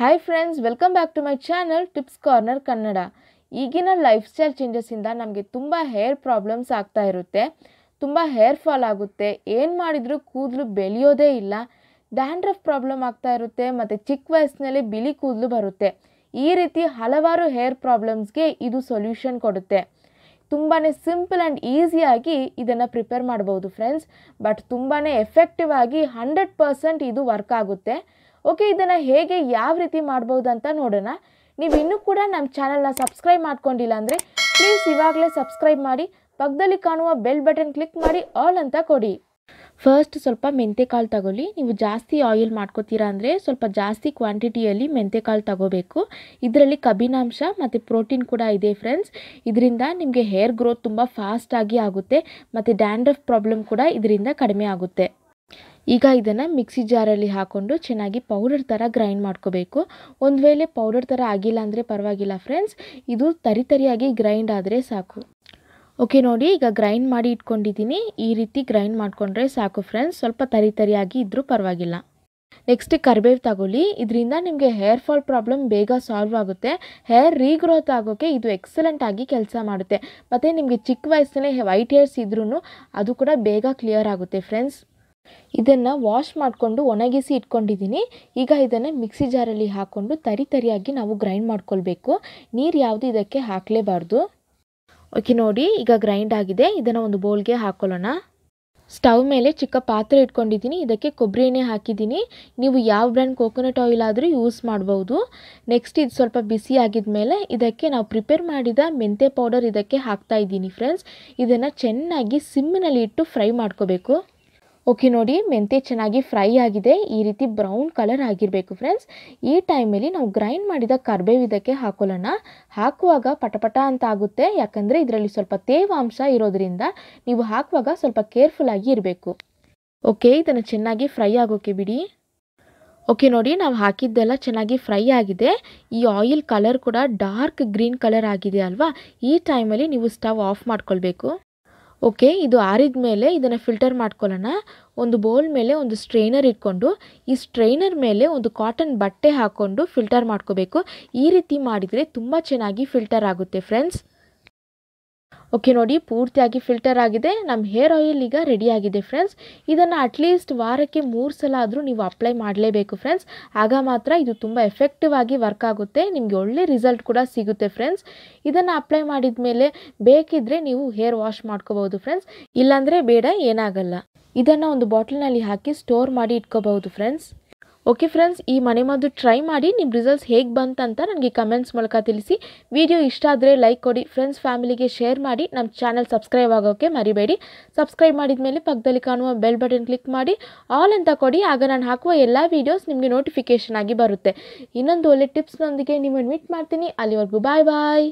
hi friends welcome back to my channel tips corner Kannada ಈಗಿನ life style ಚೇಂಜಸ್ಸಿಂದ ನಮಗೆ ತುಂಬ hair problems ಆಗ್ತಾ ಇರುತ್ತೆ ತುಂಬ ಹೇರ್ ಫಾಲ್ ಆಗುತ್ತೆ ಏನು ಮಾಡಿದರೂ ಕೂದಲು ಬೆಳೆಯೋದೇ ಇಲ್ಲ ಡ್ಯಾಂಡ್ರಫ್ ಪ್ರಾಬ್ಲಮ್ ಆಗ್ತಾ ಇರುತ್ತೆ ಮತ್ತು ಚಿಕ್ಕ ವಯಸ್ಸಿನಲ್ಲಿ ಬಿಳಿ ಕೂದಲು ಬರುತ್ತೆ ಈ ರೀತಿ ಹಲವಾರು ಹೇರ್ ಪ್ರಾಬ್ಲಮ್ಸ್ಗೆ ಇದು ಸೊಲ್ಯೂಷನ್ ಕೊಡುತ್ತೆ ತುಂಬಾ ಸಿಂಪಲ್ ಆ್ಯಂಡ್ ಈಸಿಯಾಗಿ ಇದನ್ನು ಪ್ರಿಪೇರ್ ಮಾಡ್ಬೋದು ಫ್ರೆಂಡ್ಸ್ ಬಟ್ ತುಂಬಾ ಎಫೆಕ್ಟಿವ್ ಆಗಿ ಹಂಡ್ರೆಡ್ ಪರ್ಸೆಂಟ್ ಇದು ವರ್ಕ್ ಆಗುತ್ತೆ ಓಕೆ ಇದನ್ನು ಹೇಗೆ ಯಾವ ರೀತಿ ಮಾಡ್ಬೋದು ಅಂತ ನೋಡೋಣ ನೀವು ಇನ್ನೂ ಕೂಡ ನಮ್ಮ ಚಾನಲ್ನ ಸಬ್ಸ್ಕ್ರೈಬ್ ಮಾಡ್ಕೊಂಡಿಲ್ಲ ಅಂದರೆ ಪ್ಲೀಸ್ ಇವಾಗಲೇ ಸಬ್ಸ್ಕ್ರೈಬ್ ಮಾಡಿ ಪಕ್ಕದಲ್ಲಿ ಕಾಣುವ ಬೆಲ್ ಬಟನ್ ಕ್ಲಿಕ್ ಮಾಡಿ ಆಲ್ ಅಂತ ಕೊಡಿ ಫಸ್ಟ್ ಸ್ವಲ್ಪ ಮೆಂತೆಕಾಳು ತಗೊಳ್ಳಿ ನೀವು ಜಾಸ್ತಿ ಆಯಿಲ್ ಮಾಡ್ಕೋತೀರಾ ಅಂದರೆ ಸ್ವಲ್ಪ ಜಾಸ್ತಿ ಕ್ವಾಂಟಿಟಿಯಲ್ಲಿ ಮೆಂತೆಕಾಳು ತಗೋಬೇಕು ಇದರಲ್ಲಿ ಕಬ್ಬಿನಾಂಶ ಮತ್ತು ಪ್ರೋಟೀನ್ ಕೂಡ ಇದೆ ಫ್ರೆಂಡ್ಸ್ ಇದರಿಂದ ನಿಮಗೆ ಹೇರ್ ಗ್ರೋತ್ ತುಂಬ ಫಾಸ್ಟಾಗಿ ಆಗುತ್ತೆ ಮತ್ತು ಡ್ಯಾಂಡ್ರಫ್ ಪ್ರಾಬ್ಲಮ್ ಕೂಡ ಇದರಿಂದ ಕಡಿಮೆ ಆಗುತ್ತೆ ಈಗ ಇದನ್ನು ಮಿಕ್ಸಿ ಜಾರಲ್ಲಿ ಹಾಕ್ಕೊಂಡು ಚೆನ್ನಾಗಿ ಪೌಡರ್ ಥರ ಗ್ರೈಂಡ್ ಮಾಡ್ಕೋಬೇಕು ಒಂದು ವೇಳೆ ಪೌಡರ್ ಥರ ಆಗಿಲ್ಲ ಅಂದರೆ ಪರವಾಗಿಲ್ಲ ಫ್ರೆಂಡ್ಸ್ ಇದು ತರಿ ತರಿಯಾಗಿ ಗ್ರೈಂಡ್ ಆದರೆ ಸಾಕು ಓಕೆ ನೋಡಿ ಈಗ ಗ್ರೈಂಡ್ ಮಾಡಿ ಇಟ್ಕೊಂಡಿದ್ದೀನಿ ಈ ರೀತಿ ಗ್ರೈಂಡ್ ಮಾಡಿಕೊಂಡ್ರೆ ಸಾಕು ಫ್ರೆಂಡ್ಸ್ ಸ್ವಲ್ಪ ತರಿ ತರಿಯಾಗಿ ಇದ್ದರೂ ಪರವಾಗಿಲ್ಲ ನೆಕ್ಸ್ಟ್ ಕರ್ಬೇವು ತಗೊಳ್ಳಿ ಇದರಿಂದ ನಿಮಗೆ ಹೇರ್ ಫಾಲ್ ಪ್ರಾಬ್ಲಮ್ ಬೇಗ ಸಾಲ್ವ್ ಆಗುತ್ತೆ ಹೇರ್ ರೀಗ್ರೋತ್ ಆಗೋಕ್ಕೆ ಇದು ಎಕ್ಸಲೆಂಟ್ ಆಗಿ ಕೆಲಸ ಮಾಡುತ್ತೆ ಮತ್ತು ನಿಮಗೆ ಚಿಕ್ಕ ವಯಸ್ಸಲ್ಲೇ ವೈಟ್ ಹೇರ್ಸ್ ಇದ್ರೂ ಅದು ಕೂಡ ಬೇಗ ಕ್ಲಿಯರ್ ಆಗುತ್ತೆ ಫ್ರೆಂಡ್ಸ್ ಇದನ್ನು ವಾಶ್ ಮಾಡಿಕೊಂಡು ಒಣಗಿಸಿ ಇಟ್ಕೊಂಡಿದ್ದೀನಿ ಈಗ ಇದನ್ನು ಮಿಕ್ಸಿ ಜಾರಲ್ಲಿ ಹಾಕ್ಕೊಂಡು ತರಿ ತರಿಯಾಗಿ ನಾವು ಗ್ರೈಂಡ್ ಮಾಡ್ಕೊಳ್ಬೇಕು ನೀರು ಯಾವುದು ಇದಕ್ಕೆ ಹಾಕಲೇಬಾರ್ದು ಓಕೆ ನೋಡಿ ಈಗ ಗ್ರೈಂಡ್ ಆಗಿದೆ ಇದನ್ನು ಒಂದು ಬೌಲ್ಗೆ ಹಾಕೊಳ್ಳೋಣ ಸ್ಟವ್ ಮೇಲೆ ಚಿಕ್ಕ ಪಾತ್ರೆ ಇಟ್ಕೊಂಡಿದ್ದೀನಿ ಇದಕ್ಕೆ ಕೊಬ್ಬರಿ ಎಣ್ಣೆ ಹಾಕಿದ್ದೀನಿ ನೀವು ಯಾವ ಬ್ರ್ಯಾಂಡ್ ಕೋಕೋನಟ್ ಆಯಿಲ್ ಆದರೂ ಯೂಸ್ ಮಾಡ್ಬೋದು ನೆಕ್ಸ್ಟ್ ಇದು ಸ್ವಲ್ಪ ಬಿಸಿ ಆಗಿದ ಮೇಲೆ ಇದಕ್ಕೆ ನಾವು ಪ್ರಿಪೇರ್ ಮಾಡಿದ ಮೆಂತೆ ಪೌಡರ್ ಇದಕ್ಕೆ ಹಾಕ್ತಾ ಇದ್ದೀನಿ ಫ್ರೆಂಡ್ಸ್ ಇದನ್ನು ಚೆನ್ನಾಗಿ ಸಿಮ್ಮಿನಲ್ಲಿ ಇಟ್ಟು ಫ್ರೈ ಮಾಡ್ಕೋಬೇಕು ಓಕೆ ನೋಡಿ ಮೆಂತೆ ಚೆನ್ನಾಗಿ ಫ್ರೈ ಆಗಿದೆ ಈ ರೀತಿ ಬ್ರೌನ್ ಕಲರ್ ಆಗಿರಬೇಕು ಫ್ರೆಂಡ್ಸ್ ಈ ಟೈಮಲ್ಲಿ ನಾವು ಗ್ರೈಂಡ್ ಮಾಡಿದ ಕರ್ಬೇವಿದಕ್ಕೆ ಹಾಕೊಳ್ಳೋಣ ಹಾಕುವಾಗ ಪಟಪಟ ಅಂತ ಆಗುತ್ತೆ ಯಾಕಂದರೆ ಇದರಲ್ಲಿ ಸ್ವಲ್ಪ ತೇವಾಂಶ ಇರೋದ್ರಿಂದ ನೀವು ಹಾಕುವಾಗ ಸ್ವಲ್ಪ ಕೇರ್ಫುಲ್ಲಾಗಿ ಇರಬೇಕು ಓಕೆ ಇದನ್ನು ಚೆನ್ನಾಗಿ ಫ್ರೈ ಆಗೋಕೆ ಬಿಡಿ ಓಕೆ ನೋಡಿ ನಾವು ಹಾಕಿದ್ದೆಲ್ಲ ಚೆನ್ನಾಗಿ ಫ್ರೈ ಆಗಿದೆ ಈ ಆಯಿಲ್ ಕಲರ್ ಕೂಡ ಡಾರ್ಕ್ ಗ್ರೀನ್ ಕಲರ್ ಆಗಿದೆ ಅಲ್ವಾ ಈ ಟೈಮಲ್ಲಿ ನೀವು ಸ್ಟವ್ ಆಫ್ ಮಾಡ್ಕೊಳ್ಬೇಕು ಓಕೆ ಇದು ಆರಿದ ಮೇಲೆ ಇದನ್ನು ಫಿಲ್ಟರ್ ಮಾಡ್ಕೊಳ್ಳೋಣ ಒಂದು ಬೌಲ್ ಮೇಲೆ ಒಂದು ಸ್ಟ್ರೈನರ್ ಇಟ್ಕೊಂಡು ಈ ಸ್ಟ್ರೈನರ್ ಮೇಲೆ ಒಂದು ಕಾಟನ್ ಬಟ್ಟೆ ಹಾಕ್ಕೊಂಡು ಫಿಲ್ಟರ್ ಮಾಡ್ಕೋಬೇಕು ಈ ರೀತಿ ಮಾಡಿದರೆ ತುಂಬ ಚೆನ್ನಾಗಿ ಫಿಲ್ಟರ್ ಆಗುತ್ತೆ ಫ್ರೆಂಡ್ಸ್ ಓಕೆ ನೋಡಿ ಪೂರ್ತಿಯಾಗಿ ಫಿಲ್ಟರ್ ಆಗಿದೆ ನಮ್ಮ ಹೇರ್ ಆಯಿಲ್ ಈಗ ರೆಡಿಯಾಗಿದೆ ಫ್ರೆಂಡ್ಸ್ ಇದನ್ನು ಅಟ್ಲೀಸ್ಟ್ ವಾರಕ್ಕೆ ಮೂರು ಸಲ ಆದರೂ ನೀವು ಅಪ್ಲೈ ಮಾಡಲೇಬೇಕು ಫ್ರೆಂಡ್ಸ್ ಆಗ ಮಾತ್ರ ಇದು ತುಂಬ ಎಫೆಕ್ಟಿವ್ ಆಗಿ ವರ್ಕ್ ಆಗುತ್ತೆ ನಿಮಗೆ ಒಳ್ಳೆ ರಿಸಲ್ಟ್ ಕೂಡ ಸಿಗುತ್ತೆ ಫ್ರೆಂಡ್ಸ್ ಇದನ್ನು ಅಪ್ಲೈ ಮಾಡಿದ ಮೇಲೆ ಬೇಕಿದ್ದರೆ ನೀವು ಹೇರ್ ವಾಶ್ ಮಾಡ್ಕೋಬಹುದು ಫ್ರೆಂಡ್ಸ್ ಇಲ್ಲಾಂದರೆ ಬೇಡ ಏನಾಗಲ್ಲ ಇದನ್ನು ಒಂದು ಬಾಟ್ಲಿನಲ್ಲಿ ಹಾಕಿ ಸ್ಟೋರ್ ಮಾಡಿ ಇಟ್ಕೋಬಹುದು ಫ್ರೆಂಡ್ಸ್ ಓಕೆ ಫ್ರೆಂಡ್ಸ್ ಈ ಮನೆಮದ್ದು ಟ್ರೈ ಮಾಡಿ ನಿಮ್ಮ ರಿಸಲ್ಟ್ಸ್ ಹೇಗೆ ಬಂತಂತ ನನಗೆ ಕಮೆಂಟ್ಸ್ ಮೂಲಕ ತಿಳಿಸಿ ವಿಡಿಯೋ ಇಷ್ಟ ಆದರೆ ಲೈಕ್ ಕೊಡಿ ಫ್ರೆಂಡ್ಸ್ ಫ್ಯಾಮಿಲಿಗೆ ಶೇರ್ ಮಾಡಿ ನಮ್ಮ ಚಾನಲ್ ಸಬ್ಸ್ಕ್ರೈಬ್ ಆಗೋಕ್ಕೆ ಮರಿಬೇಡಿ ಸಬ್ಸ್ಕ್ರೈಬ್ ಮಾಡಿದ ಮೇಲೆ ಪಕ್ಕದಲ್ಲಿ ಕಾಣುವ ಬೆಲ್ ಬಟನ್ ಕ್ಲಿಕ್ ಮಾಡಿ ಆಲ್ ಅಂತ ಕೊಡಿ ಆಗ ನಾನು ಹಾಕುವ ಎಲ್ಲ ವೀಡಿಯೋಸ್ ನಿಮಗೆ ನೋಟಿಫಿಕೇಷನ್ ಆಗಿ ಬರುತ್ತೆ ಇನ್ನೊಂದು ಒಳ್ಳೆ ಟಿಪ್ಸ್ನೊಂದಿಗೆ ನಿಮ್ಮನ್ನು ಮೀಟ್ ಮಾಡ್ತೀನಿ ಅಲ್ಲಿವರೆಗೂ ಬಾಯ್ ಬಾಯ್